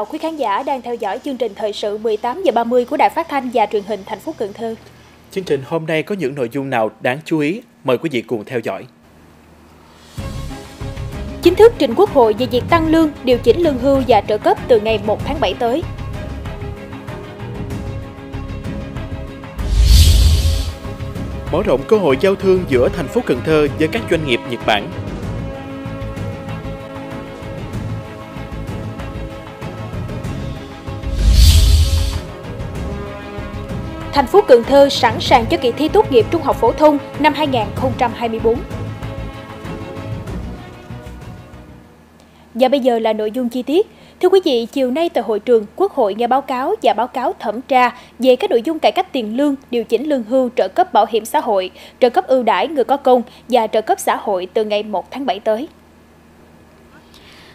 chào quý khán giả đang theo dõi chương trình thời sự 18 giờ 30 của Đài Phát thanh và Truyền hình thành phố Cần Thơ. Chương trình hôm nay có những nội dung nào đáng chú ý? Mời quý vị cùng theo dõi. Chính thức trình Quốc hội về việc tăng lương, điều chỉnh lương hưu và trợ cấp từ ngày 1 tháng 7 tới. Mở rộng cơ hội giao thương giữa thành phố Cần Thơ với các doanh nghiệp Nhật Bản thành phố Cần Thơ sẵn sàng cho kỳ thi tốt nghiệp trung học phổ thông năm 2024. Và bây giờ là nội dung chi tiết. Thưa quý vị, chiều nay tại hội trường, Quốc hội nghe báo cáo và báo cáo thẩm tra về các nội dung cải cách tiền lương, điều chỉnh lương hưu, trợ cấp bảo hiểm xã hội, trợ cấp ưu đãi người có công và trợ cấp xã hội từ ngày 1 tháng 7 tới.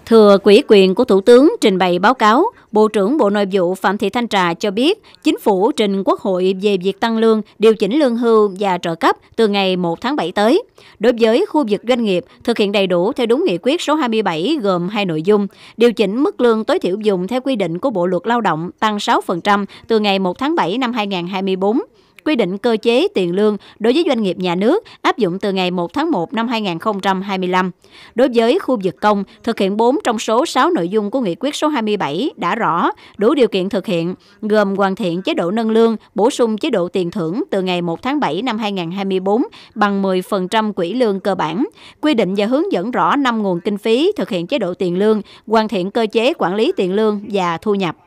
Thừa quỹ quyền của Thủ tướng trình bày báo cáo, Bộ trưởng Bộ Nội vụ Phạm Thị Thanh Trà cho biết chính phủ trình Quốc hội về việc tăng lương, điều chỉnh lương hưu và trợ cấp từ ngày 1 tháng 7 tới. Đối với khu vực doanh nghiệp, thực hiện đầy đủ theo đúng nghị quyết số 27 gồm hai nội dung, điều chỉnh mức lương tối thiểu dùng theo quy định của Bộ Luật Lao động tăng 6% từ ngày 1 tháng 7 năm 2024 quy định cơ chế tiền lương đối với doanh nghiệp nhà nước áp dụng từ ngày 1 tháng 1 năm 2025. Đối với khu vực công, thực hiện 4 trong số 6 nội dung của nghị quyết số 27 đã rõ, đủ điều kiện thực hiện, gồm hoàn thiện chế độ nâng lương, bổ sung chế độ tiền thưởng từ ngày 1 tháng 7 năm 2024 bằng 10% quỹ lương cơ bản, quy định và hướng dẫn rõ 5 nguồn kinh phí thực hiện chế độ tiền lương, hoàn thiện cơ chế quản lý tiền lương và thu nhập.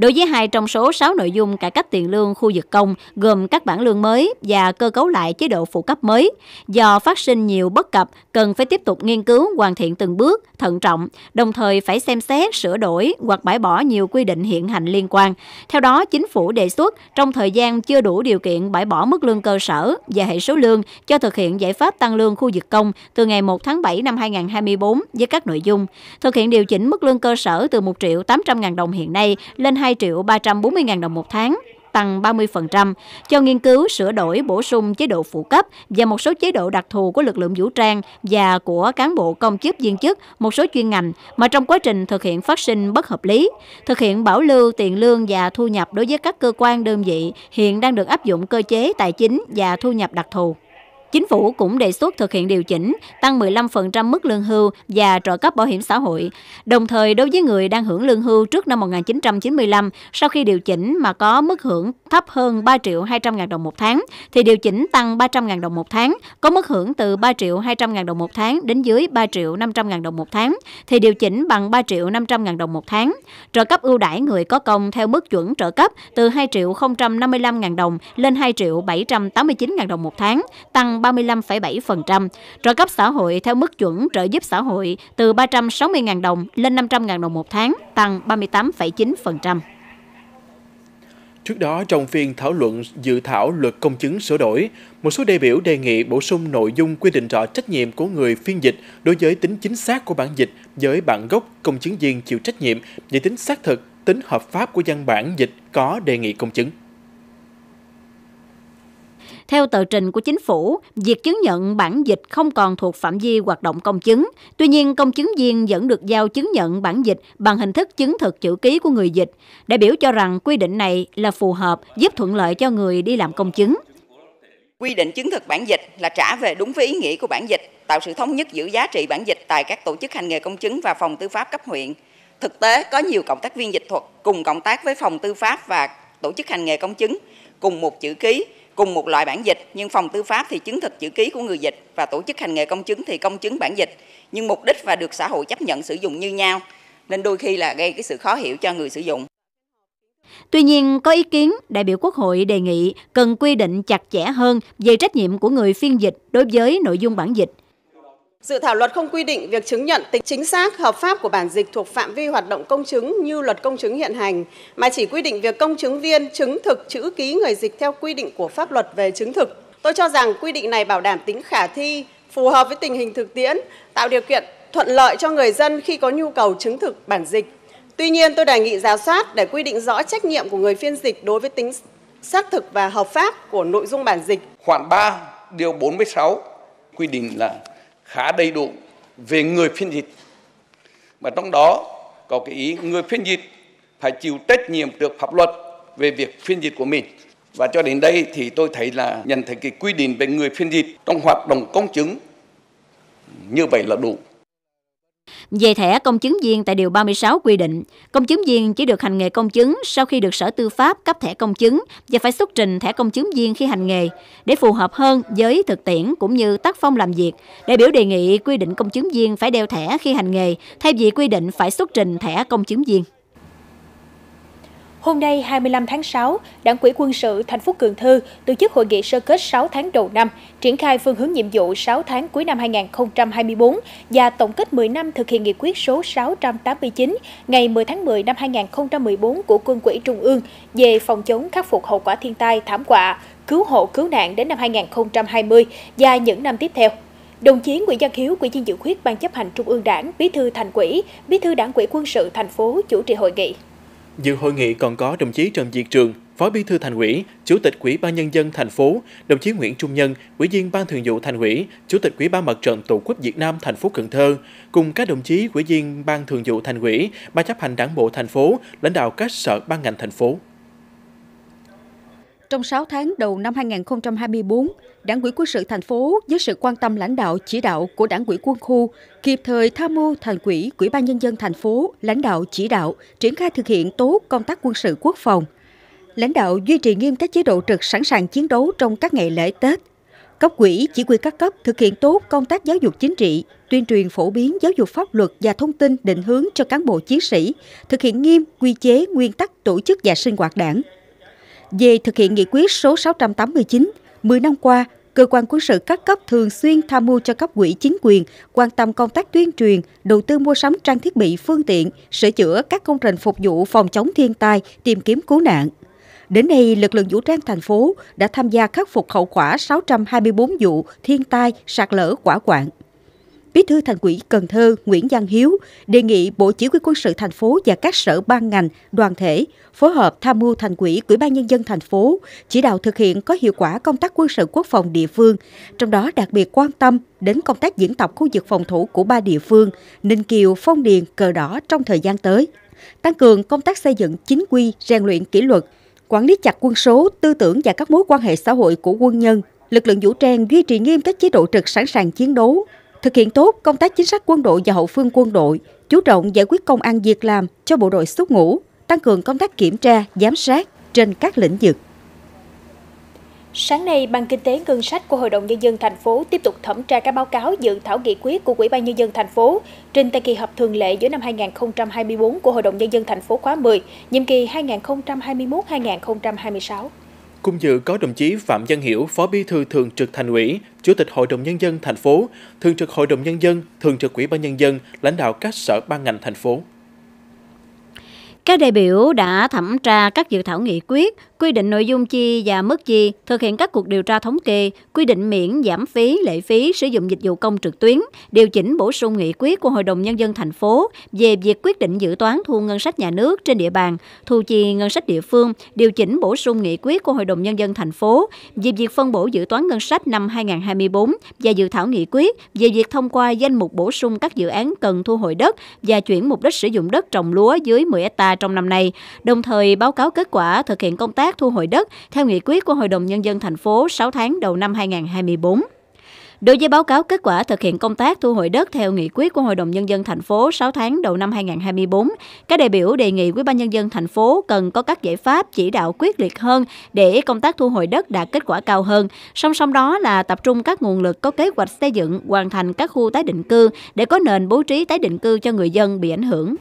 Đối với hai trong số 6 nội dung cải cách tiền lương khu vực công gồm các bản lương mới và cơ cấu lại chế độ phụ cấp mới, do phát sinh nhiều bất cập cần phải tiếp tục nghiên cứu hoàn thiện từng bước, thận trọng, đồng thời phải xem xét sửa đổi hoặc bãi bỏ nhiều quy định hiện hành liên quan. Theo đó, chính phủ đề xuất trong thời gian chưa đủ điều kiện bãi bỏ mức lương cơ sở và hệ số lương cho thực hiện giải pháp tăng lương khu vực công từ ngày 1 tháng 7 năm 2024 với các nội dung thực hiện điều chỉnh mức lương cơ sở từ 1 triệu 800 ngàn đồng hiện nay lên 2 2 triệu 340 ngàn đồng một tháng, tăng 30%, cho nghiên cứu sửa đổi bổ sung chế độ phụ cấp và một số chế độ đặc thù của lực lượng vũ trang và của cán bộ công chức viên chức, một số chuyên ngành mà trong quá trình thực hiện phát sinh bất hợp lý, thực hiện bảo lưu tiền lương và thu nhập đối với các cơ quan đơn vị hiện đang được áp dụng cơ chế tài chính và thu nhập đặc thù. Chính phủ cũng đề xuất thực hiện điều chỉnh tăng 15% mức lương hưu và trợ cấp bảo hiểm xã hội. Đồng thời, đối với người đang hưởng lương hưu trước năm 1995, sau khi điều chỉnh mà có mức hưởng thấp hơn 3 triệu 200 ngàn đồng một tháng, thì điều chỉnh tăng 300 ngàn đồng một tháng, có mức hưởng từ 3 triệu 200 ngàn đồng một tháng đến dưới 3 triệu 500 ngàn đồng một tháng, thì điều chỉnh bằng 3 triệu 500 ngàn đồng một tháng. Trợ cấp ưu đãi người có công theo mức chuẩn trợ cấp từ 2 triệu 055 ngàn đồng lên 2 triệu 789 ngàn đồng một tháng, tăng 35,7%, trợ cấp xã hội theo mức chuẩn trợ giúp xã hội từ 360.000 đồng lên 500.000 đồng một tháng, tăng 38,9%. Trước đó, trong phiên thảo luận dự thảo luật công chứng sửa đổi, một số đại biểu đề nghị bổ sung nội dung quy định rõ trách nhiệm của người phiên dịch đối với tính chính xác của bản dịch với bản gốc công chứng viên chịu trách nhiệm về tính xác thực, tính hợp pháp của văn bản dịch có đề nghị công chứng. Theo tờ trình của chính phủ, việc chứng nhận bản dịch không còn thuộc phạm vi hoạt động công chứng. Tuy nhiên, công chứng viên vẫn được giao chứng nhận bản dịch bằng hình thức chứng thực chữ ký của người dịch. Đại biểu cho rằng quy định này là phù hợp, giúp thuận lợi cho người đi làm công chứng. Quy định chứng thực bản dịch là trả về đúng với ý nghĩa của bản dịch, tạo sự thống nhất giữa giá trị bản dịch tại các tổ chức hành nghề công chứng và phòng tư pháp cấp huyện. Thực tế, có nhiều cộng tác viên dịch thuật cùng cộng tác với phòng tư pháp và tổ chức hành nghề công chứng cùng một chữ ký cùng một loại bản dịch nhưng phòng tư pháp thì chứng thực chữ ký của người dịch và tổ chức hành nghề công chứng thì công chứng bản dịch nhưng mục đích và được xã hội chấp nhận sử dụng như nhau nên đôi khi là gây cái sự khó hiểu cho người sử dụng. Tuy nhiên, có ý kiến đại biểu Quốc hội đề nghị cần quy định chặt chẽ hơn về trách nhiệm của người phiên dịch đối với nội dung bản dịch Dự thảo luật không quy định việc chứng nhận tính chính xác, hợp pháp của bản dịch thuộc phạm vi hoạt động công chứng như luật công chứng hiện hành, mà chỉ quy định việc công chứng viên chứng thực chữ ký người dịch theo quy định của pháp luật về chứng thực. Tôi cho rằng quy định này bảo đảm tính khả thi, phù hợp với tình hình thực tiễn, tạo điều kiện thuận lợi cho người dân khi có nhu cầu chứng thực bản dịch. Tuy nhiên, tôi đề nghị giả soát để quy định rõ trách nhiệm của người phiên dịch đối với tính xác thực và hợp pháp của nội dung bản dịch. Khoản 3, điều 46 quy định là khá đầy đủ về người phiên dịch. Mà trong đó có cái ý người phiên dịch phải chịu trách nhiệm trước pháp luật về việc phiên dịch của mình. Và cho đến đây thì tôi thấy là nhận thấy cái quy định về người phiên dịch trong hoạt động công chứng như vậy là đủ. Về thẻ công chứng viên tại Điều 36 quy định, công chứng viên chỉ được hành nghề công chứng sau khi được Sở Tư pháp cấp thẻ công chứng và phải xuất trình thẻ công chứng viên khi hành nghề để phù hợp hơn với thực tiễn cũng như tác phong làm việc. Đại biểu đề nghị quy định công chứng viên phải đeo thẻ khi hành nghề thay vì quy định phải xuất trình thẻ công chứng viên. Hôm nay 25 tháng 6, Đảng ủy quân sự thành phố Cần Thơ tổ chức hội nghị sơ kết 6 tháng đầu năm, triển khai phương hướng nhiệm vụ 6 tháng cuối năm 2024 và tổng kết 10 năm thực hiện nghị quyết số 689 ngày 10 tháng 10 năm 2014 của Quân ủy Trung ương về phòng chống khắc phục hậu quả thiên tai thảm họa, cứu hộ cứu nạn đến năm 2020 và những năm tiếp theo. Đồng chí Nguyễn Văn Hiếu, Ủy viên dự khuyết Ban chấp hành Trung ương Đảng, Bí thư Thành ủy, Bí thư Đảng ủy quân sự thành phố chủ trì hội nghị. Dự hội nghị còn có đồng chí Trần Diệt Trường, Phó Bí thư Thành ủy, Chủ tịch Ủy ban nhân dân thành phố, đồng chí Nguyễn Trung Nhân, Ủy viên Ban Thường vụ Thành ủy, Chủ tịch Ủy ban Mặt trận Tổ quốc Việt Nam thành phố Cần Thơ, cùng các đồng chí Ủy viên Ban Thường vụ Thành ủy, Ban chấp hành Đảng bộ thành phố, lãnh đạo các sở ban ngành thành phố. Trong 6 tháng đầu năm 2024, Đảng ủy quân sự thành phố với sự quan tâm lãnh đạo chỉ đạo của Đảng ủy quân khu kịp thời tham mưu thành quỹ, Ủy ban nhân dân thành phố lãnh đạo chỉ đạo triển khai thực hiện tốt công tác quân sự quốc phòng. Lãnh đạo duy trì nghiêm các chế độ trực sẵn sàng chiến đấu trong các ngày lễ Tết. Cấp quỹ chỉ huy các cấp thực hiện tốt công tác giáo dục chính trị, tuyên truyền phổ biến giáo dục pháp luật và thông tin định hướng cho cán bộ chiến sĩ, thực hiện nghiêm quy chế, nguyên tắc tổ chức và sinh hoạt đảng. Về thực hiện nghị quyết số 689, 10 năm qua, cơ quan quân sự các cấp thường xuyên tham mưu cho cấp quỹ chính quyền quan tâm công tác tuyên truyền, đầu tư mua sắm trang thiết bị phương tiện, sửa chữa các công trình phục vụ phòng chống thiên tai, tìm kiếm cứu nạn. Đến nay, lực lượng vũ trang thành phố đã tham gia khắc phục hậu quả 624 vụ thiên tai, sạt lở, quả quạng. Bí thư Thành ủy Cần Thơ Nguyễn Giang Hiếu đề nghị Bộ Chỉ huy quân sự thành phố và các sở ban ngành, đoàn thể phối hợp tham mưu Thành ủy, Ủy ban nhân dân thành phố chỉ đạo thực hiện có hiệu quả công tác quân sự quốc phòng địa phương, trong đó đặc biệt quan tâm đến công tác diễn tập khu vực phòng thủ của ba địa phương Ninh Kiều, Phong Điền, Cờ Đỏ trong thời gian tới. Tăng cường công tác xây dựng chính quy, rèn luyện kỷ luật, quản lý chặt quân số, tư tưởng và các mối quan hệ xã hội của quân nhân, lực lượng vũ trang duy trì nghiêm các chế độ trực sẵn sàng chiến đấu, Thực hiện tốt công tác chính sách quân đội và hậu phương quân đội, chú trọng giải quyết công an việc làm cho bộ đội xuất ngũ, tăng cường công tác kiểm tra, giám sát trên các lĩnh vực. Sáng nay, Ban Kinh tế Ngân sách của Hội đồng Nhân dân thành phố tiếp tục thẩm tra các báo cáo dự thảo nghị quyết của Ủy ban Nhân dân thành phố trình tại kỳ họp thường lệ giữa năm 2024 của Hội đồng Nhân dân thành phố khóa 10, nhiệm kỳ 2021-2026. Cùng dự có đồng chí Phạm Văn Hiểu, Phó Bí thư Thường trực Thành ủy, Chủ tịch Hội đồng Nhân dân thành phố, Thường trực Hội đồng Nhân dân, Thường trực Ủy ban Nhân dân, lãnh đạo các sở ban ngành thành phố. Các đại biểu đã thẩm tra các dự thảo nghị quyết quy định nội dung chi và mức chi, thực hiện các cuộc điều tra thống kê, quy định miễn giảm phí, lệ phí sử dụng dịch vụ công trực tuyến, điều chỉnh bổ sung nghị quyết của Hội đồng nhân dân thành phố về việc quyết định dự toán thu ngân sách nhà nước trên địa bàn, thu chi ngân sách địa phương, điều chỉnh bổ sung nghị quyết của Hội đồng nhân dân thành phố về việc phân bổ dự toán ngân sách năm 2024 và dự thảo nghị quyết về việc thông qua danh mục bổ sung các dự án cần thu hồi đất và chuyển mục đích sử dụng đất trồng lúa dưới 10 hecta trong năm nay, đồng thời báo cáo kết quả thực hiện công tác tác thu hồi đất theo nghị quyết của Hội đồng Nhân dân thành phố 6 tháng đầu năm 2024. Đối với báo cáo kết quả thực hiện công tác thu hồi đất theo nghị quyết của Hội đồng nhân dân thành phố 6 tháng đầu năm 2024, các đại biểu đề nghị Ủy ban nhân dân thành phố cần có các giải pháp chỉ đạo quyết liệt hơn để công tác thu hồi đất đạt kết quả cao hơn. Song song đó là tập trung các nguồn lực có kế hoạch xây dựng, hoàn thành các khu tái định cư để có nền bố trí tái định cư cho người dân bị ảnh hưởng.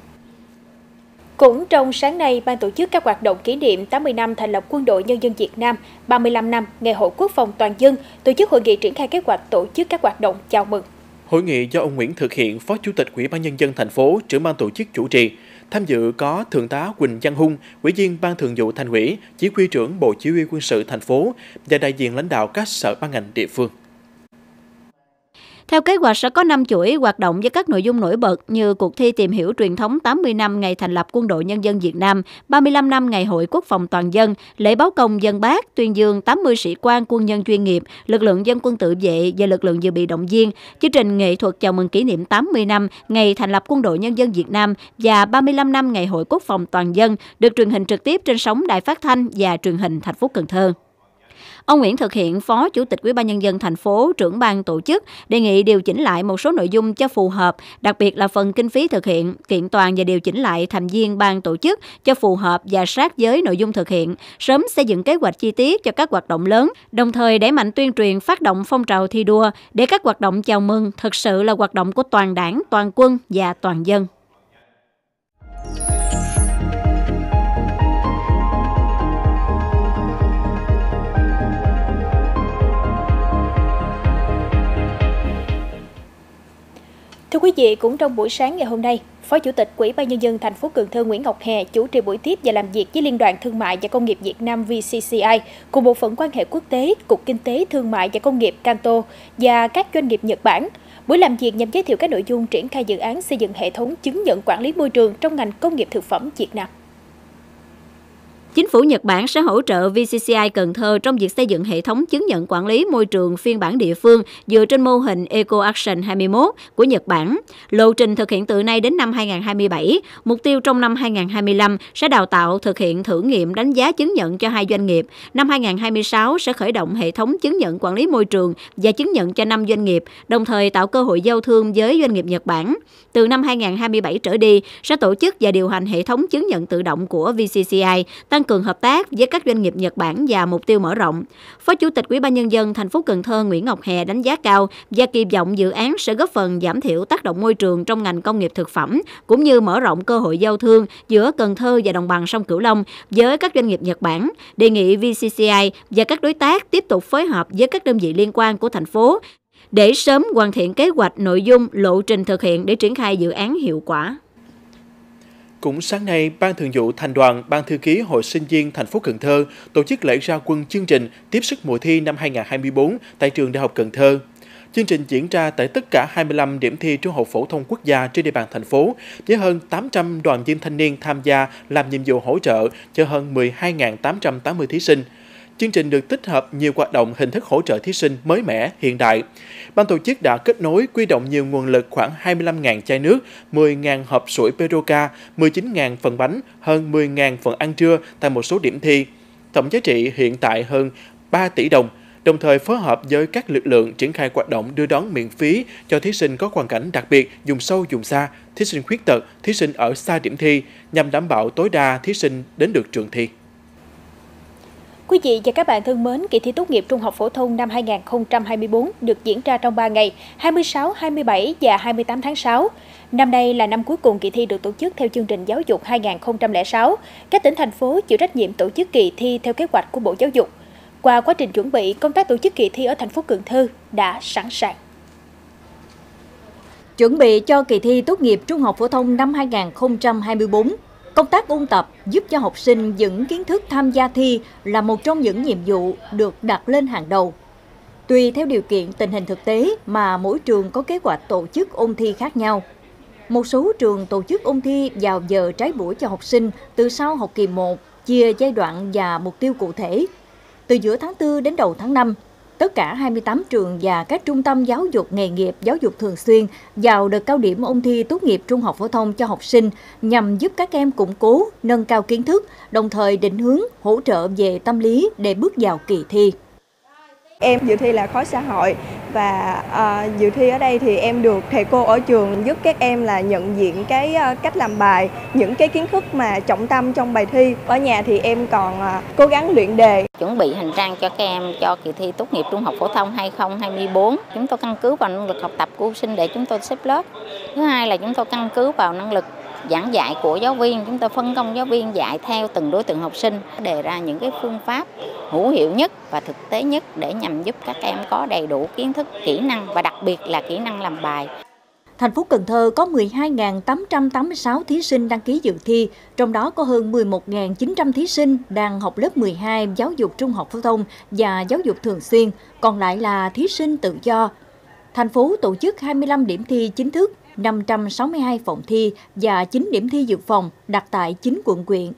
Cũng trong sáng nay, ban tổ chức các hoạt động kỷ niệm 80 năm thành lập Quân đội Nhân dân Việt Nam, 35 năm Ngày hội Quốc phòng toàn dân tổ chức hội nghị triển khai kế hoạch tổ chức các hoạt động chào mừng. Hội nghị do ông Nguyễn thực hiện, Phó Chủ tịch Ủy ban nhân dân thành phố, trưởng ban tổ chức chủ trì. Tham dự có Thượng tá Quỳnh Văn Hung, Ủy viên Ban Thường vụ Thành ủy, Chỉ huy trưởng Bộ Chỉ huy Quân sự thành phố và đại diện lãnh đạo các sở ban ngành địa phương. Theo kế hoạch sẽ có 5 chuỗi hoạt động với các nội dung nổi bật như cuộc thi tìm hiểu truyền thống 80 năm ngày thành lập Quân đội Nhân dân Việt Nam, 35 năm ngày Hội Quốc phòng toàn dân, lễ báo công dân bác, tuyên dương 80 sĩ quan quân nhân chuyên nghiệp, lực lượng dân quân tự vệ và lực lượng dự bị động viên, chương trình nghệ thuật chào mừng kỷ niệm 80 năm ngày thành lập Quân đội Nhân dân Việt Nam và 35 năm ngày Hội Quốc phòng toàn dân được truyền hình trực tiếp trên sóng Đài Phát thanh và truyền hình thành phố Cần Thơ. Ông Nguyễn thực hiện Phó Chủ tịch Ủy ban nhân dân thành phố, trưởng ban tổ chức đề nghị điều chỉnh lại một số nội dung cho phù hợp, đặc biệt là phần kinh phí thực hiện, kiện toàn và điều chỉnh lại thành viên ban tổ chức cho phù hợp và sát với nội dung thực hiện, sớm xây dựng kế hoạch chi tiết cho các hoạt động lớn, đồng thời đẩy mạnh tuyên truyền phát động phong trào thi đua để các hoạt động chào mừng thực sự là hoạt động của toàn đảng, toàn quân và toàn dân. Thưa quý vị, cũng trong buổi sáng ngày hôm nay, Phó Chủ tịch Quỹ ban nhân dân thành phố Cần Thơ Nguyễn Ngọc Hè chủ trì buổi tiếp và làm việc với Liên đoàn Thương mại và Công nghiệp Việt Nam VCCI cùng Bộ phận quan hệ quốc tế, Cục Kinh tế Thương mại và Công nghiệp Kanto và các doanh nghiệp Nhật Bản. Buổi làm việc nhằm giới thiệu các nội dung triển khai dự án xây dựng hệ thống chứng nhận quản lý môi trường trong ngành công nghiệp thực phẩm Việt Nam. Chính phủ Nhật Bản sẽ hỗ trợ VCCI Cần Thơ trong việc xây dựng hệ thống chứng nhận quản lý môi trường phiên bản địa phương dựa trên mô hình Eco Action 21 của Nhật Bản. Lộ trình thực hiện từ nay đến năm 2027, mục tiêu trong năm 2025 sẽ đào tạo thực hiện thử nghiệm đánh giá chứng nhận cho hai doanh nghiệp. Năm 2026 sẽ khởi động hệ thống chứng nhận quản lý môi trường và chứng nhận cho năm doanh nghiệp, đồng thời tạo cơ hội giao thương với doanh nghiệp Nhật Bản. Từ năm 2027 trở đi, sẽ tổ chức và điều hành hệ thống chứng nhận tự động của VCCI, tăng cường hợp tác với các doanh nghiệp Nhật Bản và mục tiêu mở rộng. Phó Chủ tịch Ủy ban nhân dân thành phố Cần Thơ Nguyễn Ngọc Hè đánh giá cao và kỳ vọng dự án sẽ góp phần giảm thiểu tác động môi trường trong ngành công nghiệp thực phẩm cũng như mở rộng cơ hội giao thương giữa Cần Thơ và đồng bằng sông Cửu Long với các doanh nghiệp Nhật Bản. Đề nghị VCCI và các đối tác tiếp tục phối hợp với các đơn vị liên quan của thành phố để sớm hoàn thiện kế hoạch nội dung lộ trình thực hiện để triển khai dự án hiệu quả. Cũng sáng nay, Ban Thường vụ Thành đoàn, Ban Thư ký Hội Sinh viên thành phố Cần Thơ tổ chức lễ ra quân chương trình Tiếp sức mùa thi năm 2024 tại trường Đại học Cần Thơ. Chương trình diễn ra tại tất cả 25 điểm thi trung học phổ thông quốc gia trên địa bàn thành phố, với hơn 800 đoàn viên thanh niên tham gia làm nhiệm vụ hỗ trợ cho hơn 12.880 thí sinh – chương trình được tích hợp nhiều hoạt động hình thức hỗ trợ thí sinh mới mẻ, hiện đại. Ban tổ chức đã kết nối quy động nhiều nguồn lực khoảng 25.000 chai nước, 10.000 hộp sủi Peroca, 19.000 phần bánh, hơn 10.000 phần ăn trưa tại một số điểm thi. Tổng giá trị hiện tại hơn 3 tỷ đồng, đồng thời phối hợp với các lực lượng triển khai hoạt động đưa đón miễn phí cho thí sinh có hoàn cảnh đặc biệt, dùng sâu, dùng xa, thí sinh khuyết tật, thí sinh ở xa điểm thi, nhằm đảm bảo tối đa thí sinh đến được trường thi. Quý vị và các bạn thân mến, kỳ thi tốt nghiệp trung học phổ thông năm 2024 được diễn ra trong 3 ngày 26, 27 và 28 tháng 6. Năm nay là năm cuối cùng kỳ thi được tổ chức theo chương trình giáo dục 2006. Các tỉnh, thành phố chịu trách nhiệm tổ chức kỳ thi theo kế hoạch của Bộ Giáo dục. Qua quá trình chuẩn bị, công tác tổ chức kỳ thi ở thành phố Cần Thơ đã sẵn sàng. Chuẩn bị cho kỳ thi tốt nghiệp trung học phổ thông năm 2024, Công tác ôn tập giúp cho học sinh vững kiến thức tham gia thi là một trong những nhiệm vụ được đặt lên hàng đầu. Tùy theo điều kiện tình hình thực tế mà mỗi trường có kế hoạch tổ chức ôn thi khác nhau. Một số trường tổ chức ôn thi vào giờ trái buổi cho học sinh từ sau học kỳ 1, chia giai đoạn và mục tiêu cụ thể. Từ giữa tháng 4 đến đầu tháng 5, Tất cả 28 trường và các trung tâm giáo dục nghề nghiệp, giáo dục thường xuyên vào đợt cao điểm ôn thi tốt nghiệp trung học phổ thông cho học sinh nhằm giúp các em củng cố, nâng cao kiến thức, đồng thời định hướng, hỗ trợ về tâm lý để bước vào kỳ thi. Em dự thi là khối xã hội và à, dự thi ở đây thì em được thầy cô ở trường giúp các em là nhận diện cái ờ, cách làm bài, những cái kiến thức mà trọng tâm trong bài thi. Ở nhà thì em còn à, cố gắng luyện đề. Chuẩn bị hành trang cho các em cho kỳ thi tốt nghiệp trung học phổ thông 2024. Chúng tôi căn cứ vào năng lực học tập của học sinh để chúng tôi xếp lớp. Thứ hai là chúng tôi căn cứ vào năng lực giảng dạy của giáo viên chúng ta phân công giáo viên dạy theo từng đối tượng học sinh đề ra những cái phương pháp hữu hiệu nhất và thực tế nhất để nhằm giúp các em có đầy đủ kiến thức kỹ năng và đặc biệt là kỹ năng làm bài Thành phố Cần Thơ có 12.886 thí sinh đăng ký dự thi, trong đó có hơn 11.900 thí sinh đang học lớp 12 giáo dục trung học phổ thông và giáo dục thường xuyên, còn lại là thí sinh tự do. Thành phố tổ chức 25 điểm thi chính thức 562 phòng thi và 9 điểm thi dự phòng đặt tại 9 quận quyện.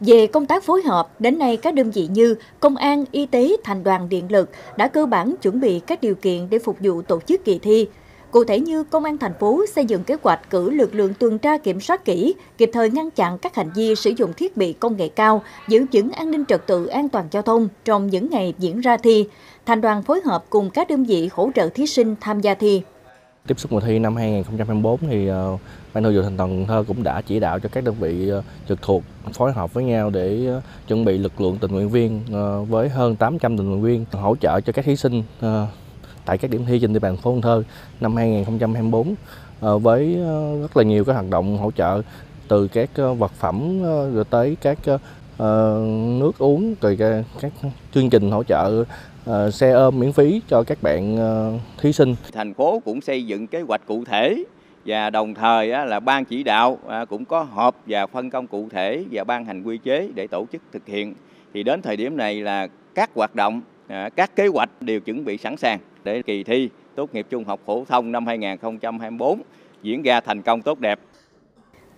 Về công tác phối hợp, đến nay các đơn vị như Công an, Y tế, Thành đoàn Điện lực đã cơ bản chuẩn bị các điều kiện để phục vụ tổ chức kỳ thi. Cụ thể như Công an thành phố xây dựng kế hoạch cử lực lượng tuần tra kiểm soát kỹ, kịp thời ngăn chặn các hành vi sử dụng thiết bị công nghệ cao, giữ vững an ninh trật tự an toàn giao thông trong những ngày diễn ra thi. Thành đoàn phối hợp cùng các đơn vị hỗ trợ thí sinh tham gia thi. Tiếp xúc mùa thi năm 2024 thì ờ, Ban Thường vụ Thành đoàn Thơ cũng đã chỉ đạo cho các đơn vị ờ, trực thuộc phối hợp với nhau để ờ, chuẩn bị lực lượng tình nguyện viên với hơn 800 tình nguyện viên hỗ trợ cho các thí sinh tại các điểm thi trên địa bàn phố Cần Thơ năm 2024 với rất là nhiều các hoạt động hỗ trợ từ các vật phẩm rồi tới các nước uống rồi các chương trình hỗ trợ Ờ, xe ôm miễn phí cho các bạn ờ, thí sinh. Thành phố cũng xây dựng kế hoạch cụ thể và đồng thời là ban chỉ đạo à, cũng có họp và phân công cụ thể và ban hành quy chế để tổ chức thực hiện. Thì đến thời điểm này là các hoạt động, à, các kế hoạch đều chuẩn bị sẵn sàng để kỳ thi tốt nghiệp trung học phổ thông năm 2024 diễn ra thành công tốt đẹp.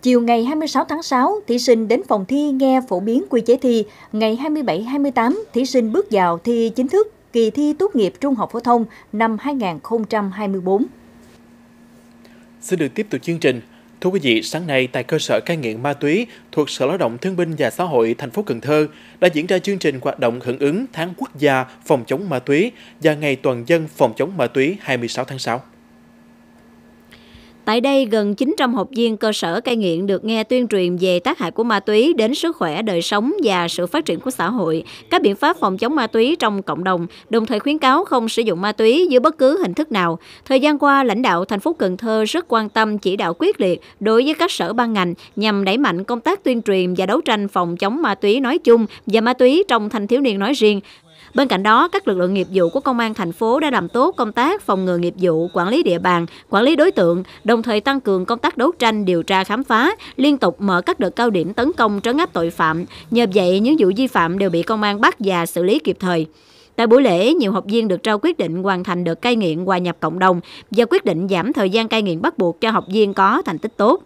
Chiều ngày 26 tháng 6, thí sinh đến phòng thi nghe phổ biến quy chế thi. Ngày 27-28, thí sinh bước vào thi chính thức kỳ thi tốt nghiệp trung học phổ thông năm 2024. Xin được tiếp tục chương trình. Thưa quý vị, sáng nay tại cơ sở cai nghiện ma túy thuộc Sở Lao động Thương binh và Xã hội thành phố Cần Thơ đã diễn ra chương trình hoạt động hưởng ứng Tháng Quốc gia phòng chống ma túy và Ngày toàn dân phòng chống ma túy 26 tháng 6. Tại đây, gần 900 học viên cơ sở cai nghiện được nghe tuyên truyền về tác hại của ma túy đến sức khỏe, đời sống và sự phát triển của xã hội, các biện pháp phòng chống ma túy trong cộng đồng, đồng thời khuyến cáo không sử dụng ma túy dưới bất cứ hình thức nào. Thời gian qua, lãnh đạo thành phố Cần Thơ rất quan tâm chỉ đạo quyết liệt đối với các sở ban ngành nhằm đẩy mạnh công tác tuyên truyền và đấu tranh phòng chống ma túy nói chung và ma túy trong thanh thiếu niên nói riêng, Bên cạnh đó, các lực lượng nghiệp vụ của công an thành phố đã làm tốt công tác phòng ngừa nghiệp vụ, quản lý địa bàn, quản lý đối tượng, đồng thời tăng cường công tác đấu tranh, điều tra khám phá, liên tục mở các đợt cao điểm tấn công trấn áp tội phạm. Nhờ vậy, những vụ vi phạm đều bị công an bắt và xử lý kịp thời. Tại buổi lễ, nhiều học viên được trao quyết định hoàn thành được cai nghiện hòa nhập cộng đồng và quyết định giảm thời gian cai nghiện bắt buộc cho học viên có thành tích tốt.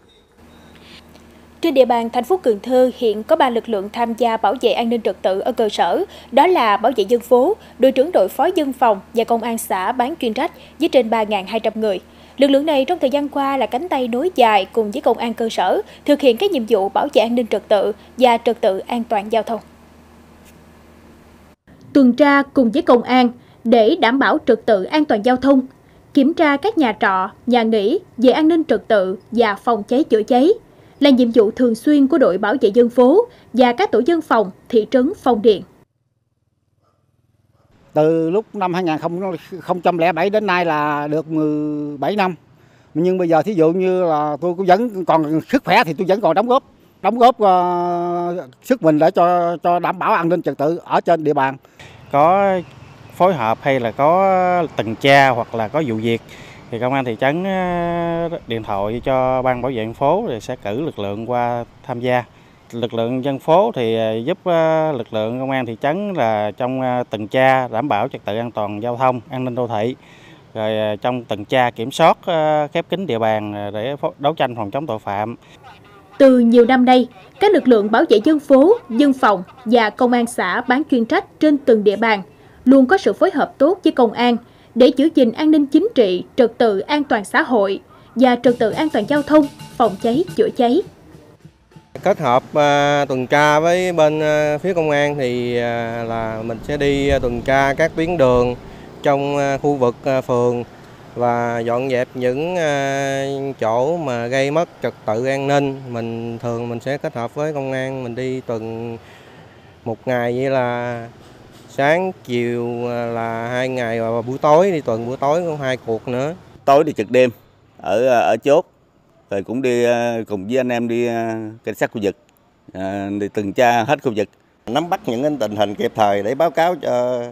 Trên địa bàn thành phố Cần Thơ hiện có 3 lực lượng tham gia bảo vệ an ninh trật tự ở cơ sở, đó là bảo vệ dân phố, đội trưởng đội phó dân phòng và công an xã bán chuyên trách với trên 3.200 người. Lực lượng này trong thời gian qua là cánh tay nối dài cùng với công an cơ sở thực hiện các nhiệm vụ bảo vệ an ninh trật tự và trật tự an toàn giao thông. Tuần tra cùng với công an để đảm bảo trật tự an toàn giao thông, kiểm tra các nhà trọ, nhà nghỉ về an ninh trật tự và phòng cháy chữa cháy – là nhiệm vụ thường xuyên của đội bảo vệ dân phố và các tổ dân phòng thị trấn Phong Điền. Từ lúc năm 2007 đến nay là được 17 năm. Nhưng bây giờ thí dụ như là tôi cũng vẫn còn sức khỏe thì tôi vẫn còn đóng góp đóng góp uh, sức mình để cho cho đảm bảo an ninh trật tự ở trên địa bàn. Có phối hợp hay là có tuần tra hoặc là có vụ việc thì công an thị trấn ờ, điện thoại cho ban bảo vệ dân phố thì sẽ cử lực lượng qua tham gia lực lượng dân phố thì ờ, giúp ờ, lực lượng công an thị trấn là trong tuần tra đảm bảo trật tự an toàn giao thông an ninh đô thị rồi trong tuần tra kiểm soát khép kín địa bàn để đấu tranh phòng chống tội phạm từ nhiều năm nay, các lực lượng bảo vệ dân phố, dân phòng và công an xã bán chuyên trách trên từng địa bàn luôn có sự phối hợp tốt với công an để giữ gìn an ninh chính trị, trật tự an toàn xã hội và trật tự an toàn giao thông, phòng cháy, chữa cháy. Kết hợp uh, tuần tra với bên uh, phía công an thì uh, là mình sẽ đi uh, tuần tra các tuyến đường trong uh, khu vực uh, phường và dọn dẹp những uh, chỗ mà gây mất trật tự an ninh. Mình thường mình sẽ kết hợp với công an mình đi tuần một ngày như là sáng chiều à, là hai ngày và buổi tối đi tuần buổi tối cũng hai cuộc nữa tối thì trực đêm ở à, ở chốt rồi cũng đi à, cùng với anh em đi cảnh sát khu vực đi tuần tra hết khu vực nắm bắt những tình hình kịp thời để báo cáo cho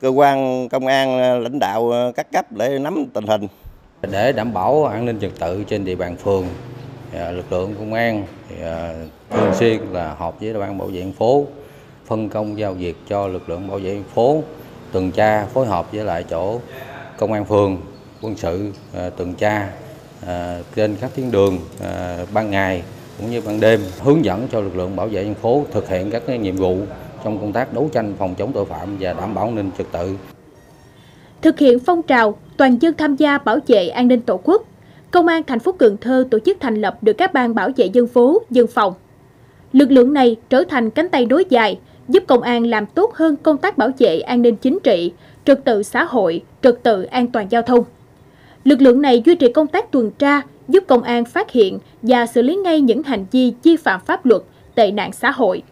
cơ quan công an lãnh đạo các cấp để nắm tình hình để đảm bảo an ninh trật tự trên địa bàn phường lực lượng công an thường xuyên là họp với ban bảo vệ phố phân công giao việc cho lực lượng bảo vệ phố tuần tra phối hợp với lại chỗ công an phường quân sự à, tuần tra à, trên các tuyến đường à, ban ngày cũng như ban đêm hướng dẫn cho lực lượng bảo vệ dân phố thực hiện các nhiệm vụ trong công tác đấu tranh phòng chống tội phạm và đảm bảo an ninh trật tự. Thực hiện phong trào toàn dân tham gia bảo vệ an ninh Tổ quốc, Công an thành phố Cần Thơ tổ chức thành lập được các ban bảo vệ dân phố, dân phòng. Lực lượng này trở thành cánh tay đối dài giúp công an làm tốt hơn công tác bảo vệ an ninh chính trị, trật tự xã hội, trật tự an toàn giao thông. Lực lượng này duy trì công tác tuần tra, giúp công an phát hiện và xử lý ngay những hành vi vi phạm pháp luật, tệ nạn xã hội.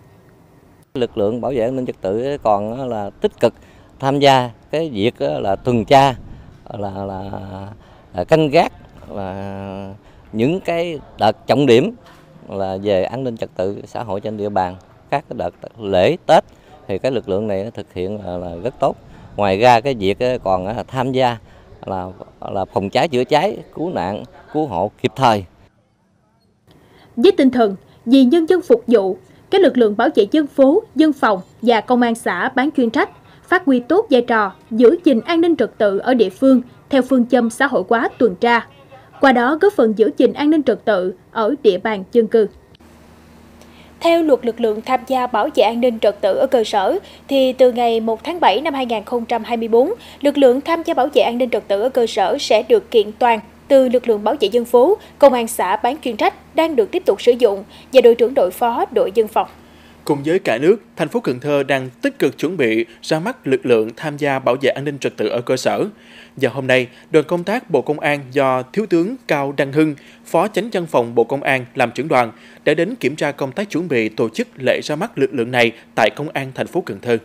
Lực lượng bảo vệ an ninh trật tự còn là tích cực tham gia cái việc là tuần tra là là, canh gác là những cái đợt trọng điểm là về an ninh trật tự xã hội trên địa bàn các cái đợt lễ Tết thì cái lực lượng này thực hiện là, rất tốt. Ngoài ra cái việc ờ, còn ờ, tham gia là là phòng cháy chữa cháy, cứu nạn, cứu hộ kịp thời. Với tinh thần vì nhân dân phục vụ, các lực lượng bảo vệ dân phố, dân phòng và công an xã bán chuyên trách phát huy tốt vai trò giữ gìn an ninh trật tự ở địa phương theo phương châm xã hội hóa tuần tra, qua đó góp phần giữ gìn an ninh trật tự ở địa bàn dân cư. Theo luật lực lượng tham gia bảo vệ an ninh trật tự ở cơ sở, thì từ ngày 1 tháng 7 năm 2024, lực lượng tham gia bảo vệ an ninh trật tự ở cơ sở sẽ được kiện toàn từ lực lượng bảo vệ dân phố, công an xã bán chuyên trách đang được tiếp tục sử dụng và đội trưởng đội phó đội dân phòng. Cùng với cả nước, thành phố Cần Thơ đang tích cực chuẩn bị ra mắt lực lượng tham gia bảo vệ an ninh trật tự ở cơ sở. Và hôm nay, đoàn công tác Bộ Công an do Thiếu tướng Cao Đăng Hưng, Phó Chánh Văn phòng Bộ Công an làm trưởng đoàn đã đến kiểm tra công tác chuẩn bị tổ chức lễ ra mắt lực lượng này tại Công an thành phố Cần Thơ.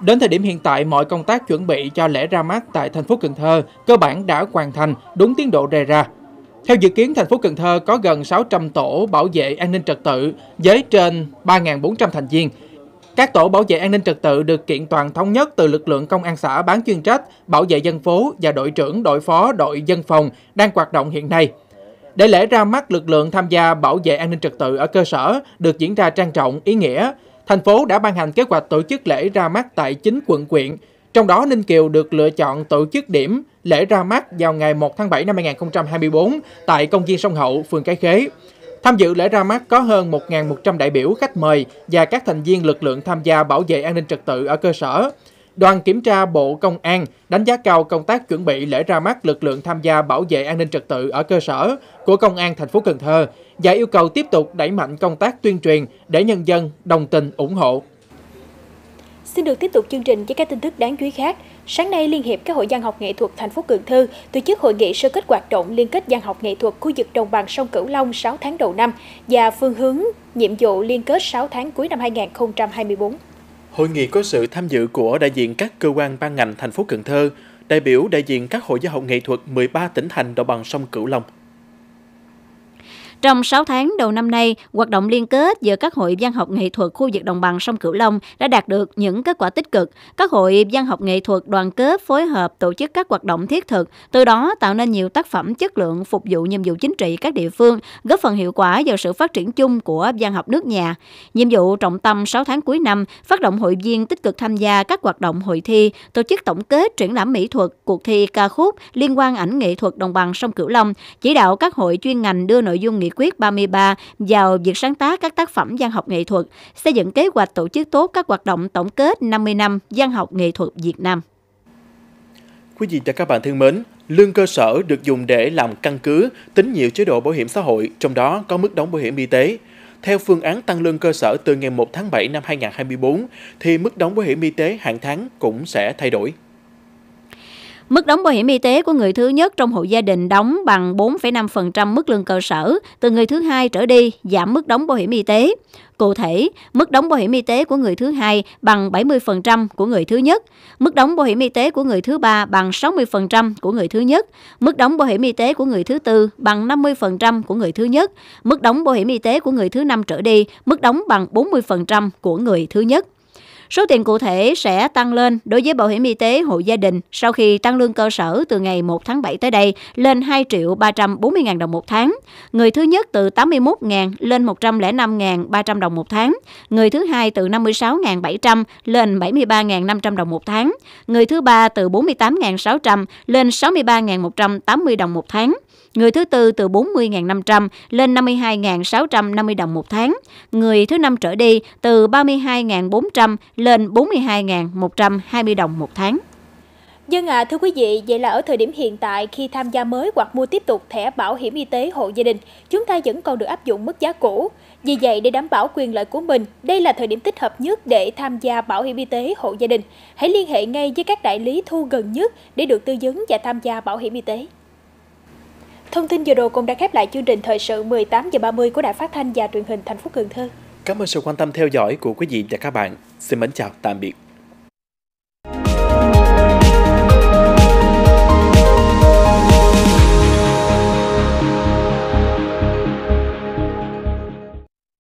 Đến thời điểm hiện tại, mọi công tác chuẩn bị cho lễ ra mắt tại thành phố Cần Thơ cơ bản đã hoàn thành đúng tiến độ đề ra. Theo dự kiến, thành phố Cần Thơ có gần 600 tổ bảo vệ an ninh trật tự với trên 3.400 thành viên. Các tổ bảo vệ an ninh trật tự được kiện toàn thống nhất từ lực lượng công an xã bán chuyên trách, bảo vệ dân phố và đội trưởng, đội phó, đội dân phòng đang hoạt động hiện nay. Để lễ ra mắt lực lượng tham gia bảo vệ an ninh trật tự ở cơ sở được diễn ra trang trọng, ý nghĩa, thành phố đã ban hành kế hoạch tổ chức lễ ra mắt tại 9 quận quyện, trong đó Ninh Kiều được lựa chọn tổ chức điểm lễ ra mắt vào ngày 1 tháng 7 năm 2024 tại công viên sông Hậu, phường Cái Khế. Tham dự lễ ra mắt có hơn 1.100 đại biểu khách mời và các thành viên lực lượng tham gia bảo vệ an ninh trật tự ở cơ sở. Đoàn kiểm tra Bộ Công an đánh giá cao công tác chuẩn bị lễ ra mắt lực lượng tham gia bảo vệ an ninh trật tự ở cơ sở của Công an thành phố Cần Thơ và yêu cầu tiếp tục đẩy mạnh công tác tuyên truyền để nhân dân đồng tình ủng hộ. Xin được tiếp tục chương trình với các tin tức đáng chú ý khác. Sáng nay, Liên hiệp các hội văn học nghệ thuật thành phố Cần Thơ tổ chức hội nghị sơ kết hoạt động liên kết văn học nghệ thuật khu vực đồng bằng sông Cửu Long 6 tháng đầu năm và phương hướng nhiệm vụ liên kết 6 tháng cuối năm 2024. Hội nghị có sự tham dự của đại diện các cơ quan ban ngành thành phố Cần Thơ, đại biểu đại diện các hội văn học nghệ thuật 13 tỉnh thành đồng bằng sông Cửu Long. Trong 6 tháng đầu năm nay, hoạt động liên kết giữa các hội văn học nghệ thuật khu vực đồng bằng sông Cửu Long đã đạt được những kết quả tích cực. Các hội văn học nghệ thuật đoàn kết phối hợp tổ chức các hoạt động thiết thực, từ đó tạo nên nhiều tác phẩm chất lượng phục vụ nhiệm vụ chính trị các địa phương, góp phần hiệu quả vào sự phát triển chung của văn học nước nhà. Nhiệm vụ trọng tâm 6 tháng cuối năm, phát động hội viên tích cực tham gia các hoạt động hội thi, tổ chức tổng kết triển lãm mỹ thuật, cuộc thi ca khúc liên quan ảnh nghệ thuật đồng bằng sông Cửu Long, chỉ đạo các hội chuyên ngành đưa nội dung nghệ quyết 33 vào việc sáng tác các tác phẩm văn học nghệ thuật, xây dựng kế hoạch tổ chức tốt các hoạt động tổng kết 50 năm văn học nghệ thuật Việt Nam. Quý vị và các bạn thân mến, lương cơ sở được dùng để làm căn cứ tính nhiều chế độ bảo hiểm xã hội, trong đó có mức đóng bảo hiểm y tế. Theo phương án tăng lương cơ sở từ ngày 1 tháng 7 năm 2024, thì mức đóng bảo hiểm y tế hàng tháng cũng sẽ thay đổi. Mức đóng bảo hiểm y tế của người thứ nhất trong hộ gia đình đóng bằng 4,5% mức lương cơ sở, từ người thứ hai trở đi giảm mức đóng bảo hiểm y tế. Cụ thể, mức đóng bảo hiểm y tế của người thứ hai bằng 70% của người thứ nhất, mức đóng bảo hiểm y tế của người thứ ba bằng 60% của người thứ nhất, mức đóng bảo hiểm y tế của người thứ tư bằng 50% của người thứ nhất, mức đóng bảo hiểm y tế của người thứ năm trở đi, mức đóng bằng 40% của người thứ nhất. Số tiền cụ thể sẽ tăng lên đối với bảo hiểm y tế hộ gia đình sau khi tăng lương cơ sở từ ngày 1 tháng 7 tới đây lên 2 triệu 340 000 đồng một tháng. Người thứ nhất từ 81 000 lên 105 300 đồng một tháng. Người thứ hai từ 56 700 lên 73 500 đồng một tháng. Người thứ ba từ 48 600 lên 63 180 đồng một tháng. Người thứ tư từ 40.500 lên 52.650 đồng một tháng. Người thứ năm trở đi từ 32.400 lên 42.120 đồng một tháng. Dân à, thưa quý vị, vậy là ở thời điểm hiện tại khi tham gia mới hoặc mua tiếp tục thẻ bảo hiểm y tế hộ gia đình, chúng ta vẫn còn được áp dụng mức giá cũ. Vì vậy, để đảm bảo quyền lợi của mình, đây là thời điểm thích hợp nhất để tham gia bảo hiểm y tế hộ gia đình. Hãy liên hệ ngay với các đại lý thu gần nhất để được tư vấn và tham gia bảo hiểm y tế. Thông tin giờ đồ cũng đã khép lại chương trình thời sự 18 giờ 30 của Đài Phát thanh và Truyền hình thành phố Cần Thơ. Cảm ơn sự quan tâm theo dõi của quý vị và các bạn. Xin mến chào tạm biệt.